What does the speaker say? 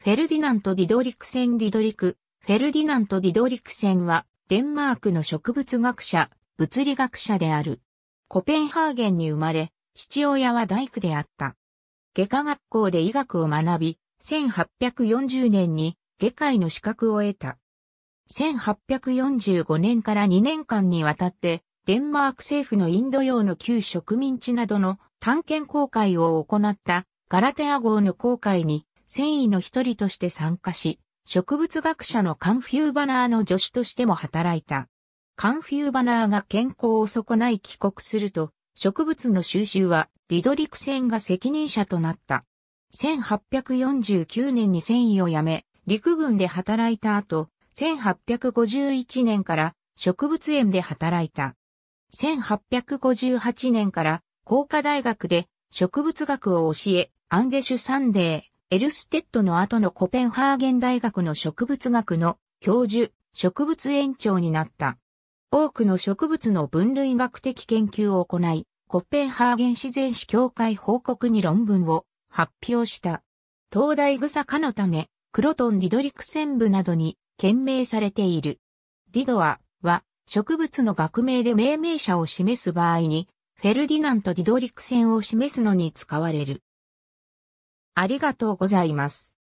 フェルディナント・ディドリクセン・ディドリク、フェルディナント・ディドリクセンは、デンマークの植物学者、物理学者である。コペンハーゲンに生まれ、父親は大工であった。外科学校で医学を学び、1840年に外科医の資格を得た。1845年から2年間にわたって、デンマーク政府のインド洋の旧植民地などの探検航海を行ったガラテア号の航海に繊維の一人として参加し、植物学者のカンフューバナーの助手としても働いた。カンフューバナーが健康を損ない帰国すると、植物の収集はリドリクセンが責任者となった。1849年に繊維を辞め、陸軍で働いた後、1851年から植物園で働いた。1858年から工科大学で植物学を教え、アンデシュサンデー、エルステッドの後のコペンハーゲン大学の植物学の教授、植物園長になった。多くの植物の分類学的研究を行い、コペンハーゲン自然史協会報告に論文を発表した。東大草科の種、クロトン・ディドリクセン部などに懸命されている。ディドアは植物の学名で命名者を示す場合に、フェルディナント・ディドリクセンを示すのに使われる。ありがとうございます。